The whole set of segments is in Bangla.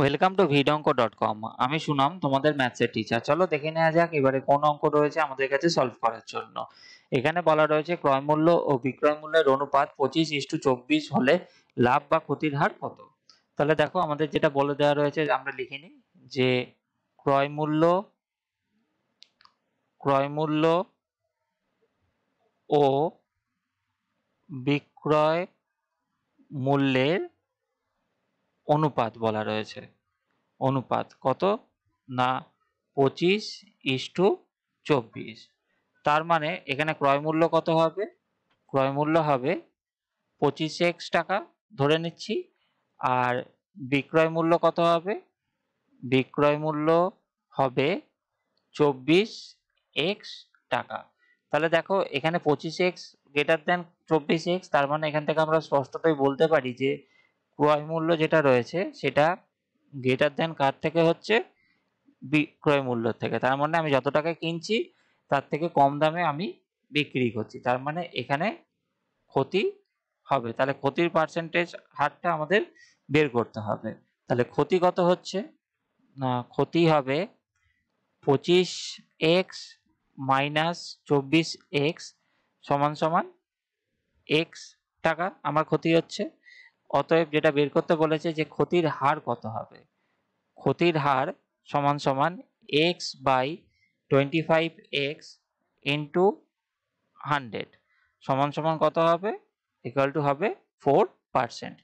ওয়েলকাম টু ভিড অঙ্ক ডট কম আমি সুনাম তোমাদের ম্যাথসের টিচার চলো দেখে নেওয়া যাক এবারে কোন অঙ্ক রয়েছে আমাদের কাছে সলভ করার জন্য এখানে বলা রয়েছে ক্রয় মূল্য ও বিক্রয় মূল্যের অনুপাত পঁচিশ ইস্টু চব্বিশ হলে লাভ বা ক্ষতির হার কত তাহলে দেখো আমাদের যেটা বলে দেওয়া রয়েছে আমরা লিখে নিই যে ক্রয় মূল্য ক্রয় মূল্য ও বিক্রয় মূল্যের অনুপাত বলা রয়েছে অনুপাত কত না পঁচিশ ইস টু চব্বিশ তার মানে এখানে ক্রয় মূল্য কত হবে ক্রয় মূল্য হবে পঁচিশ এক্স টাকা ধরে নিচ্ছি আর বিক্রয় মূল্য কত হবে বিক্রয় মূল্য হবে চব্বিশ এক্স টাকা তাহলে দেখো এখানে পঁচিশ এক্স গ্রেটার দেন চব্বিশ এক্স তার মানে এখান থেকে আমরা স্পষ্টতই বলতে পারি যে ক্রয় মূল্য যেটা রয়েছে সেটা গ্রেটার দেন কার থেকে হচ্ছে বিক্রয় মূল্য থেকে তার মানে আমি যত টাকা কিনছি তার থেকে কম দামে আমি বিক্রি করছি তার মানে এখানে ক্ষতি হবে তাহলে ক্ষতির পার্সেন্টেজ হারটা আমাদের বের করতে হবে তাহলে ক্ষতি কত হচ্ছে না ক্ষতি হবে পঁচিশ এক্স মাইনাস চব্বিশ এক্স সমান সমান এক্স টাকা আমার ক্ষতি হচ্ছে অতএব যেটা বের করতে বলেছে যে ক্ষতির হার কত হবে ক্ষতির হার সমান সমান x by twenty five x into hundred সমান সমান কত হবে ইকুয়াল টু হবে ফোর পার্সেন্ট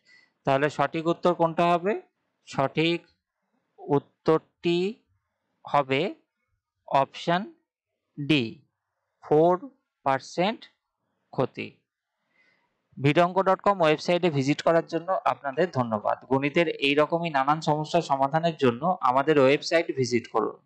তাহলে সঠিক উত্তর কোনটা হবে সঠিক উত্তরটি হবে অপশান ডি ফোর পার্সেন্ট ক্ষতি ভিডঙ্গ ডট কম ওয়েবসাইটে ভিজিট করার জন্য আপনাদের ধন্যবাদ গণিতের এই রকমই নানান সমস্যার সমাধানের জন্য আমাদের ওয়েবসাইট ভিজিট করুন